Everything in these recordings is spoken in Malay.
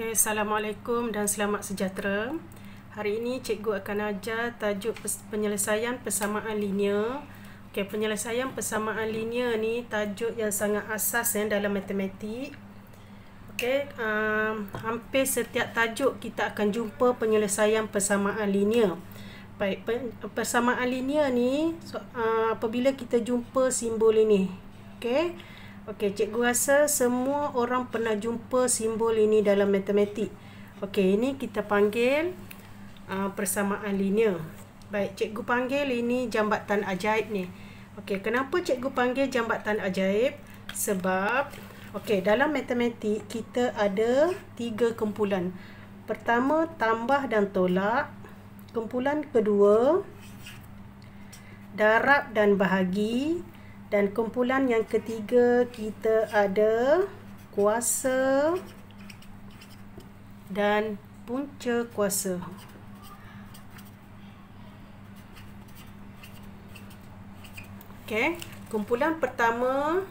Okey, Assalamualaikum dan selamat sejahtera. Hari ini cikgu akan ajar tajuk penyelesaian persamaan linear. Okay, penyelesaian persamaan linear ni tajuk yang sangat asas ya dalam matematik. Okay, um, hampir setiap tajuk kita akan jumpa penyelesaian persamaan linear. Baik, persamaan linear ni so, uh, apabila kita jumpa simbol ini. okay? Okey, cikgu rasa semua orang pernah jumpa simbol ini dalam matematik. Okey, ini kita panggil uh, persamaan linear. Baik, cikgu panggil ini jambatan ajaib ni. Okey, kenapa cikgu panggil jambatan ajaib? Sebab, okey, dalam matematik kita ada tiga kumpulan. Pertama, tambah dan tolak. Kumpulan kedua, darab dan bahagi. Dan kumpulan yang ketiga kita ada kuasa dan punca kuasa. Okey, kumpulan pertama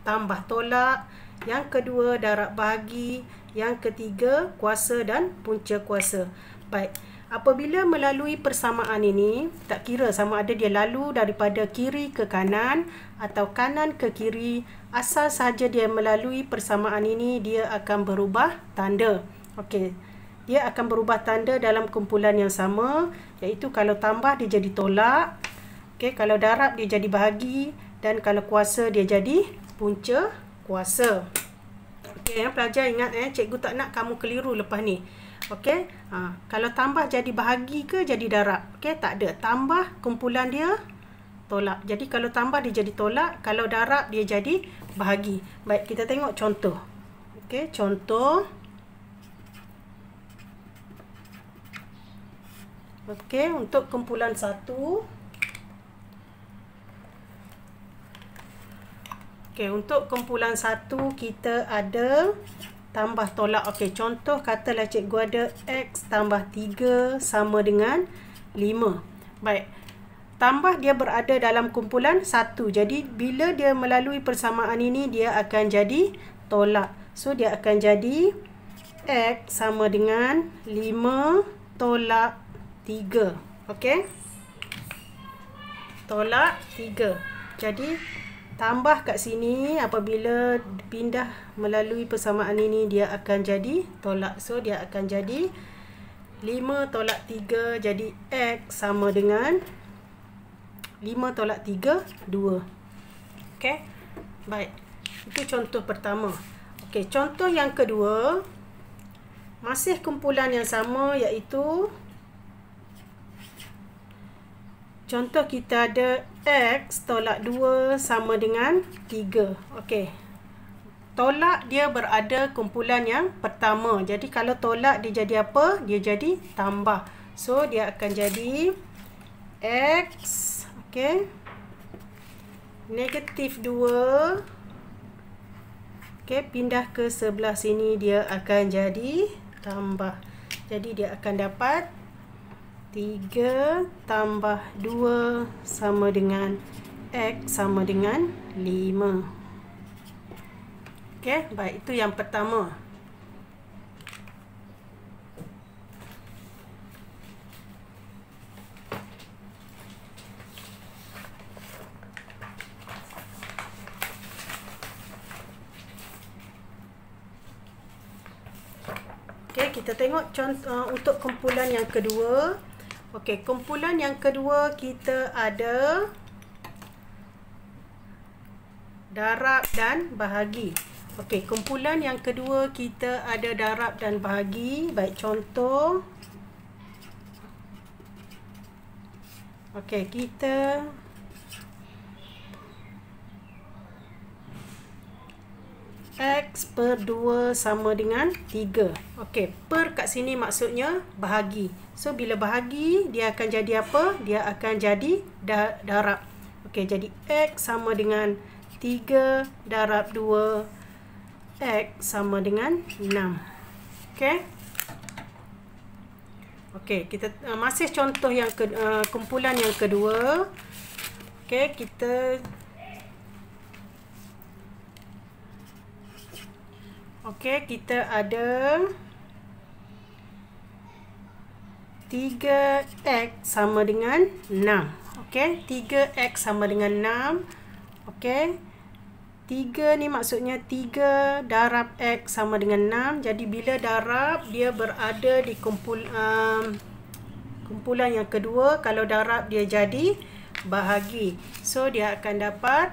tambah tolak, yang kedua darab bahagi, yang ketiga kuasa dan punca kuasa. Baik. Apabila melalui persamaan ini, tak kira sama ada dia lalu daripada kiri ke kanan atau kanan ke kiri, asal saja dia melalui persamaan ini, dia akan berubah tanda. Okey. Dia akan berubah tanda dalam kumpulan yang sama, iaitu kalau tambah dia jadi tolak, okey, kalau darab dia jadi bahagi dan kalau kuasa dia jadi punca kuasa. Okey, eh, pelajar ingat eh, cikgu tak nak kamu keliru lepas ni. Okey. Ha, kalau tambah jadi bahagi ke jadi darab? Okey, tak ada. Tambah kumpulan dia tolak. Jadi kalau tambah dia jadi tolak, kalau darab dia jadi bahagi. Baik, kita tengok contoh. Okey, contoh. Okey, untuk kumpulan satu. Okey, untuk kumpulan satu kita ada tambah tolak. Okey, contoh katalah cikgu ada X tambah 3 sama dengan 5. Baik. Tambah dia berada dalam kumpulan 1. Jadi, bila dia melalui persamaan ini, dia akan jadi tolak. So, dia akan jadi X sama dengan 5 tolak 3. Okey. Tolak 3. Jadi, tambah kat sini apabila pindah melalui persamaan ini dia akan jadi tolak so dia akan jadi 5 tolak 3 jadi X sama dengan 5 tolak 3 2 ok baik itu contoh pertama ok contoh yang kedua masih kumpulan yang sama iaitu contoh kita ada X tolak 2 sama dengan 3. Okey. Tolak dia berada kumpulan yang pertama. Jadi kalau tolak dia jadi apa? Dia jadi tambah. So dia akan jadi X. Okey. Negatif 2. Okey. Pindah ke sebelah sini dia akan jadi tambah. Jadi dia akan dapat 3 tambah 2 sama dengan X sama dengan 5 Ok, baik itu yang pertama Okay, kita tengok contoh uh, untuk kumpulan yang kedua. Okey, kumpulan yang kedua kita ada darab dan bahagi. Okey, kumpulan yang kedua kita ada darab dan bahagi. Baik contoh. Okey, kita X per 2 sama dengan 3 Okey, per kat sini maksudnya bahagi So bila bahagi dia akan jadi apa? Dia akan jadi da darab. Okey, jadi x sama dengan 3 darab 2 x sama dengan 6. Okey. Okey, kita uh, masih contoh yang ke, uh, kumpulan yang kedua. Okey, kita Okey, kita ada 3x sama dengan 6. Okey, 3x sama dengan 6. Okey. 3 ni maksudnya 3 darab x sama dengan 6. Jadi bila darab dia berada di kumpul um, kumpulan yang kedua, kalau darab dia jadi bahagi. So dia akan dapat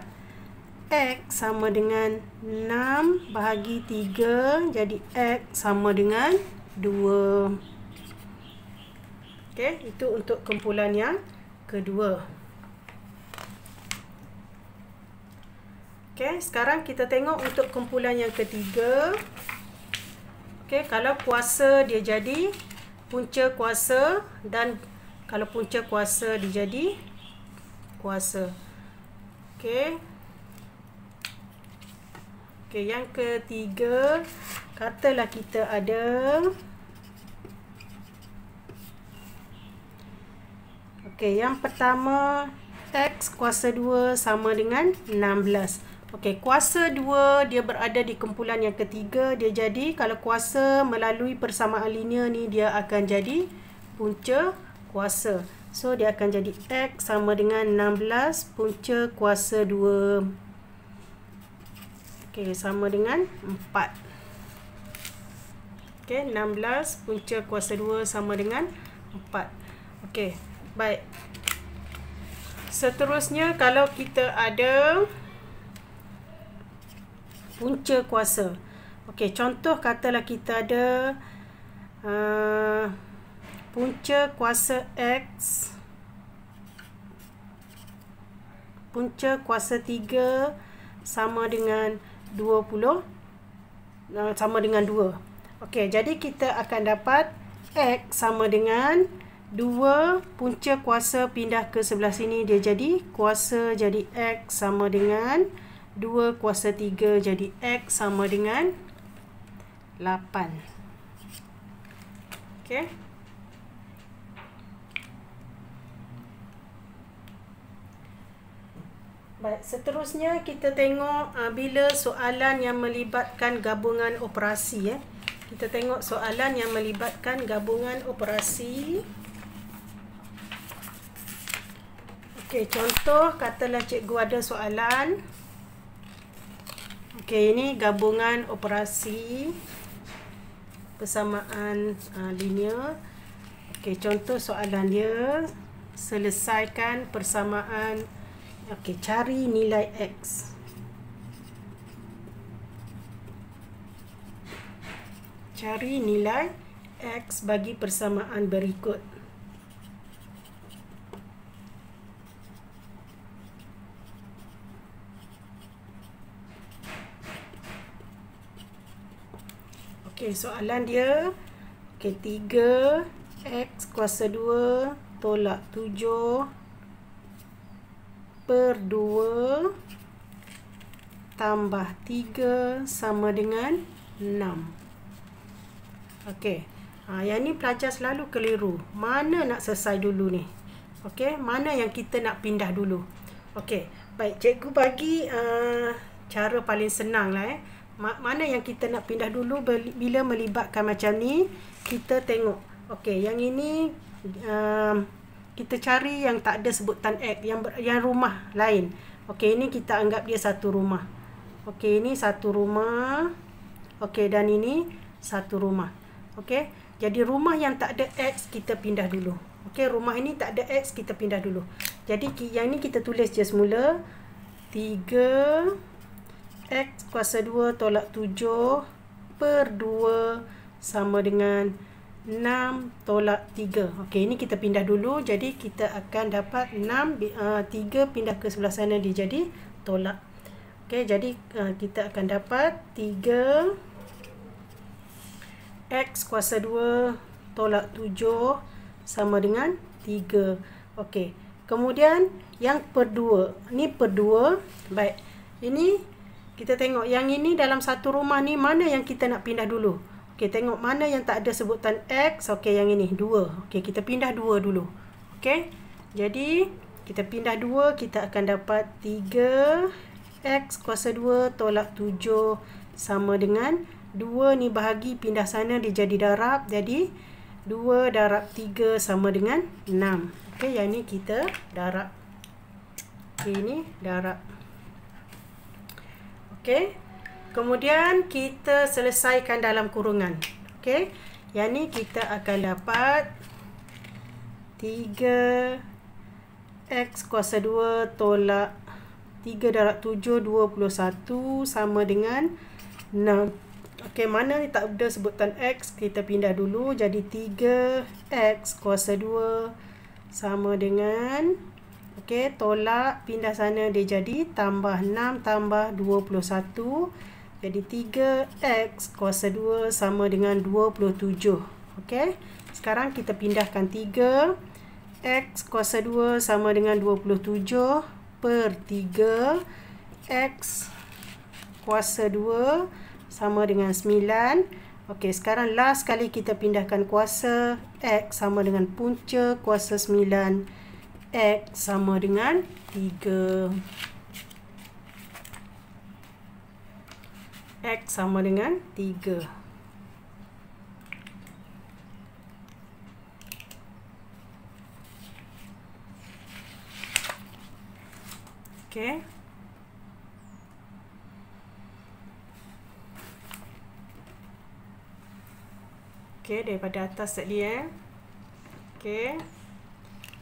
x sama dengan 6 bahagi 3 jadi x sama dengan 2. Okey, itu untuk kumpulan yang kedua. Okey, sekarang kita tengok untuk kumpulan yang ketiga. Okey, kalau kuasa dia jadi punca kuasa dan kalau punca kuasa dia jadi kuasa. Okey. Okey, yang ketiga katalah kita ada Okey, yang pertama X kuasa 2 sama dengan 16 Okey, kuasa 2 dia berada di kumpulan yang ketiga Dia jadi kalau kuasa melalui persamaan linear ni Dia akan jadi punca kuasa So, dia akan jadi X sama dengan 16 punca kuasa 2 Okey, sama dengan 4 Okey, 16 punca kuasa 2 sama dengan 4 Okey, Baik. Seterusnya, kalau kita ada punca kuasa. Okey, contoh katalah kita ada uh, punca kuasa X punca kuasa 3 sama dengan 20 uh, eh, sama dengan 2. Okey, jadi kita akan dapat X sama dengan 2 punca kuasa pindah ke sebelah sini dia jadi kuasa jadi x sama dengan 2 kuasa 3 jadi x sama dengan 8. Okey. Baik, seterusnya kita tengok uh, bila soalan yang melibatkan gabungan operasi eh. Kita tengok soalan yang melibatkan gabungan operasi. Okey, contoh katalah cikgu ada soalan. Okey, ini gabungan operasi persamaan uh, linear. Okey, contoh soalan dia selesaikan persamaan okey, cari nilai x. Cari nilai x bagi persamaan berikut. Okey, soalan dia Okey, 3 X kuasa 2 Tolak 7 Per 2 Tambah 3 Sama dengan 6 Okey ha, Yang ni pelajar selalu keliru Mana nak selesai dulu ni Okey, mana yang kita nak pindah dulu Okey, baik cikgu bagi uh, Cara paling senang lah eh mana yang kita nak pindah dulu bila melibatkan macam ni kita tengok okey yang ini um, kita cari yang tak ada sebutan X yang yang rumah lain okey ini kita anggap dia satu rumah okey ini satu rumah okey dan ini satu rumah okey jadi rumah yang tak ada X kita pindah dulu okey rumah ini tak ada X kita pindah dulu jadi yang ini kita tulis je semula 3 X kuasa 2 tolak 7 per 2 sama dengan 6 tolak 3. Okey, ini kita pindah dulu. Jadi, kita akan dapat 6, 3 eh, pindah ke sebelah sana dia jadi tolak. Okey, jadi eh, kita akan dapat 3 X kuasa 2 tolak 7 sama dengan 3. Okey, kemudian yang per 2. Ini per 2. Baik, ini kita tengok yang ini dalam satu rumah ni mana yang kita nak pindah dulu. Okey, tengok mana yang tak ada sebutan X. Okey, yang ini 2. Okey, kita pindah 2 dulu. Okey. Jadi, kita pindah 2, kita akan dapat 3 X kuasa 2 tolak 7 sama dengan 2 ni bahagi pindah sana dia jadi darab. Jadi, 2 darab 3 sama dengan 6. Okey, yang ni kita darab. Okey, ini darab okey kemudian kita selesaikan dalam kurungan okey yang ni kita akan dapat 3 x kuasa 2 tolak 3 darab 7 21 sama dengan 6 Okey, mana ni tak ada sebutan X Kita pindah dulu Jadi 3X kuasa 2 Sama dengan Okey, tolak pindah sana dia jadi tambah 6 tambah 21 jadi 3x kuasa 2 sama dengan 27 Okey. sekarang kita pindahkan 3 x kuasa 2 sama dengan 27 per 3 x kuasa 2 sama dengan 9 Okey. sekarang last kali kita pindahkan kuasa x sama dengan punca kuasa 9 X sama dengan 3 X sama dengan 3 Okay Okay, daripada atas tadi eh Okay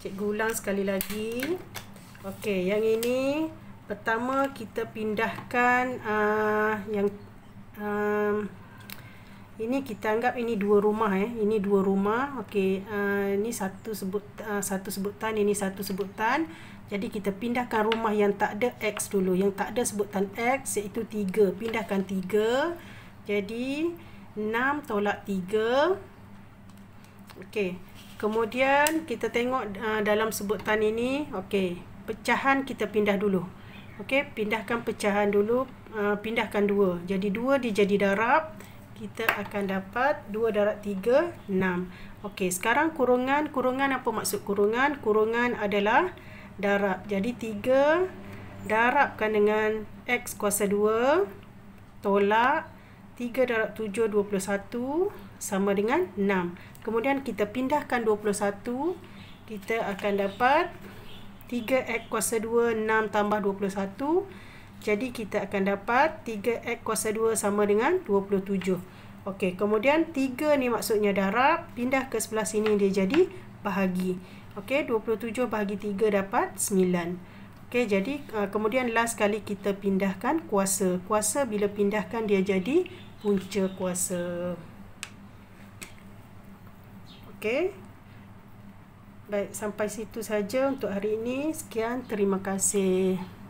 sikit gulang sekali lagi. Okey, yang ini pertama kita pindahkan uh, yang um, ini kita anggap ini dua rumah eh. Ini dua rumah. Okey, uh, ini satu sebut uh, satu sebutan, ini satu sebutan. Jadi kita pindahkan rumah yang tak ada x dulu, yang tak ada sebutan x iaitu 3. Pindahkan 3. Jadi 6 tolak 3. Okey, Kemudian kita tengok uh, dalam sebutan ini, okey, pecahan kita pindah dulu. Okey, pindahkan pecahan dulu, uh, pindahkan dua. Jadi dua dijadi darab, kita akan dapat 2 darab 3 6. Okey, sekarang kurungan, kurungan apa maksud kurungan? Kurungan adalah darab. Jadi 3 darabkan dengan x kuasa 2 tolak 3 darab 7 21 sama dengan 6. Kemudian kita pindahkan 21 kita akan dapat 3x kuasa 2 6 tambah 21 jadi kita akan dapat 3x kuasa 2 sama dengan 27. Okey, kemudian 3 ni maksudnya darab, pindah ke sebelah sini dia jadi bahagi. Okey, 27 bahagi 3 dapat 9. Okey, jadi uh, kemudian last kali kita pindahkan kuasa. Kuasa bila pindahkan dia jadi punca kuasa. Okey. Baik, sampai situ saja untuk hari ini. Sekian, terima kasih.